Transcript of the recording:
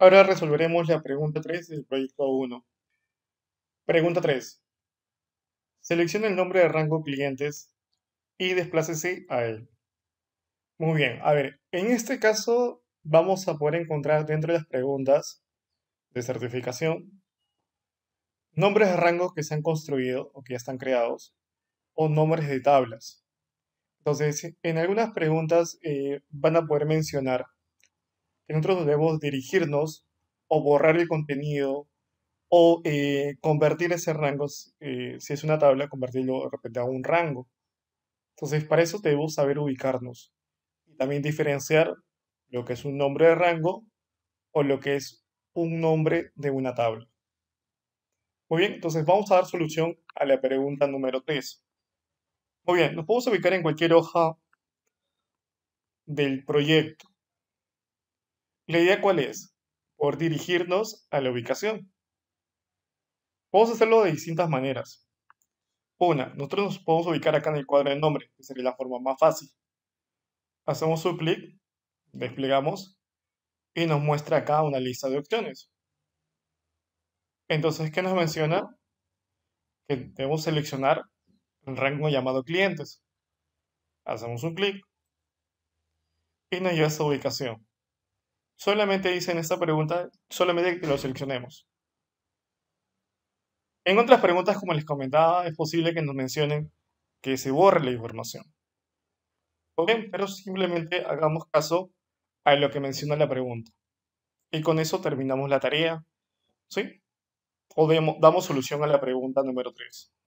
Ahora resolveremos la pregunta 3 del proyecto 1. Pregunta 3. Seleccione el nombre de rango clientes y desplácese a él. Muy bien, a ver, en este caso vamos a poder encontrar dentro de las preguntas de certificación nombres de rangos que se han construido o que ya están creados o nombres de tablas. Entonces, en algunas preguntas eh, van a poder mencionar nosotros debemos dirigirnos o borrar el contenido o eh, convertir ese rango, eh, si es una tabla, convertirlo de repente a un rango. Entonces, para eso debemos saber ubicarnos y también diferenciar lo que es un nombre de rango o lo que es un nombre de una tabla. Muy bien, entonces vamos a dar solución a la pregunta número 3. Muy bien, nos podemos ubicar en cualquier hoja del proyecto. ¿La idea cuál es? Por dirigirnos a la ubicación. Podemos hacerlo de distintas maneras. Una, nosotros nos podemos ubicar acá en el cuadro de nombre, que sería la forma más fácil. Hacemos un clic, desplegamos y nos muestra acá una lista de opciones. Entonces, ¿qué nos menciona? Que debemos seleccionar el rango llamado clientes. Hacemos un clic y nos lleva a esa ubicación solamente dicen esta pregunta, solamente que lo seleccionemos. En otras preguntas, como les comentaba, es posible que nos mencionen que se borre la información. ¿Ok? Pero simplemente hagamos caso a lo que menciona la pregunta. Y con eso terminamos la tarea. ¿Sí? O damos solución a la pregunta número 3.